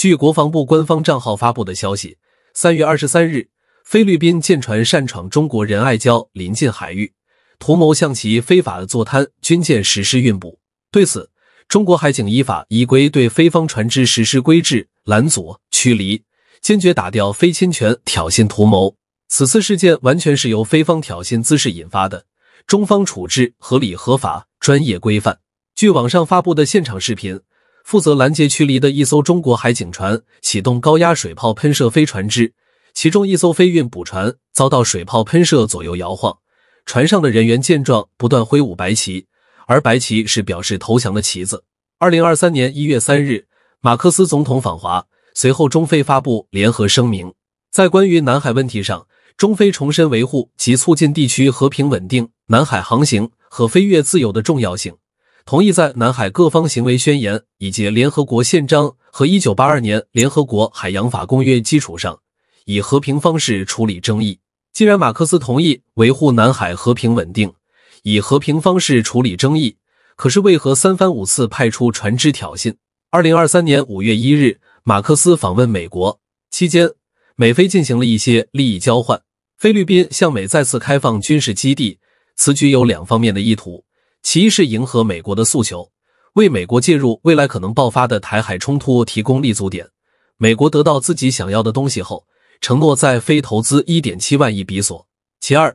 据国防部官方账号发布的消息，三月二十三日，菲律宾舰船擅闯中国仁爱礁临近海域，图谋向其非法的坐滩军舰实施运补。对此，中国海警依法依规对菲方船只实施规制、拦阻、驱离，坚决打掉非侵权挑衅图谋。此次事件完全是由菲方挑衅滋事引发的，中方处置合理合法、专业规范。据网上发布的现场视频。负责拦截驱离的一艘中国海警船启动高压水炮喷射飞船只，其中一艘飞运补船遭到水炮喷射，左右摇晃，船上的人员见状不断挥舞白旗，而白旗是表示投降的旗子。二零二三年一月三日，马克思总统访华，随后中非发布联合声明，在关于南海问题上，中非重申维护及促进地区和平稳定、南海航行和飞越自由的重要性。同意在南海各方行为宣言以及联合国宪章和1982年联合国海洋法公约基础上，以和平方式处理争议。既然马克思同意维护南海和平稳定，以和平方式处理争议，可是为何三番五次派出船只挑衅？2023年5月1日，马克思访问美国期间，美菲进行了一些利益交换，菲律宾向美再次开放军事基地，此举有两方面的意图。其一是迎合美国的诉求，为美国介入未来可能爆发的台海冲突提供立足点。美国得到自己想要的东西后，承诺在非投资一点七万亿比索。其二，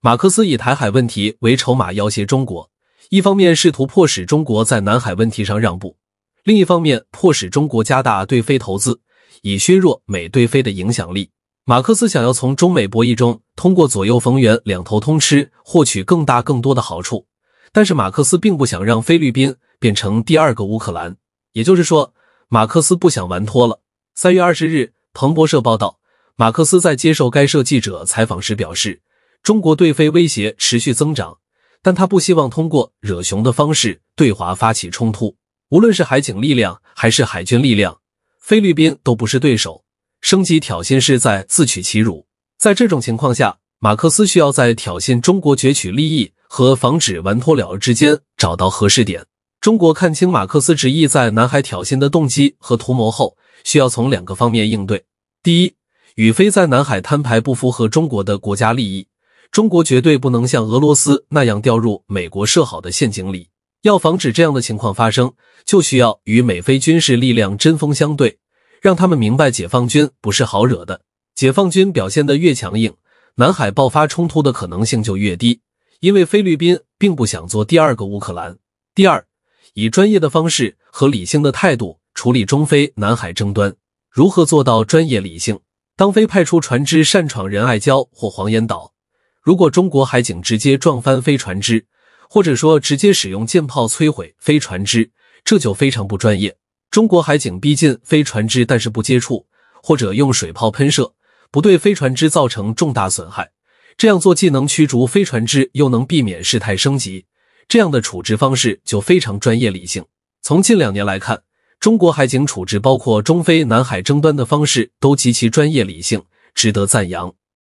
马克思以台海问题为筹码要挟中国，一方面试图迫使中国在南海问题上让步，另一方面迫使中国加大对非投资，以削弱美对非的影响力。马克思想要从中美博弈中通过左右逢源、两头通吃，获取更大更多的好处。但是马克思并不想让菲律宾变成第二个乌克兰，也就是说，马克思不想玩脱了。三月二十日，彭博社报道，马克思在接受该社记者采访时表示，中国对菲威胁持续增长，但他不希望通过惹熊的方式对华发起冲突。无论是海警力量还是海军力量，菲律宾都不是对手。升级挑衅是在自取其辱。在这种情况下。马克思需要在挑衅中国攫取利益和防止玩脱了之间找到合适点。中国看清马克思执意在南海挑衅的动机和图谋后，需要从两个方面应对：第一，与非在南海摊牌不符合中国的国家利益，中国绝对不能像俄罗斯那样掉入美国设好的陷阱里。要防止这样的情况发生，就需要与美菲军事力量针锋相对，让他们明白解放军不是好惹的。解放军表现得越强硬。南海爆发冲突的可能性就越低，因为菲律宾并不想做第二个乌克兰。第二，以专业的方式和理性的态度处理中非南海争端，如何做到专业理性？当菲派出船只擅闯仁爱礁或黄岩岛，如果中国海警直接撞翻飞船只，或者说直接使用舰炮摧毁飞船只，这就非常不专业。中国海警逼近飞船只，但是不接触，或者用水炮喷射。不对飞船只造成重大损害，这样做既能驱逐飞船只，又能避免事态升级，这样的处置方式就非常专业理性。从近两年来看，中国海警处置包括中非南海争端的方式都极其专业理性，值得赞扬。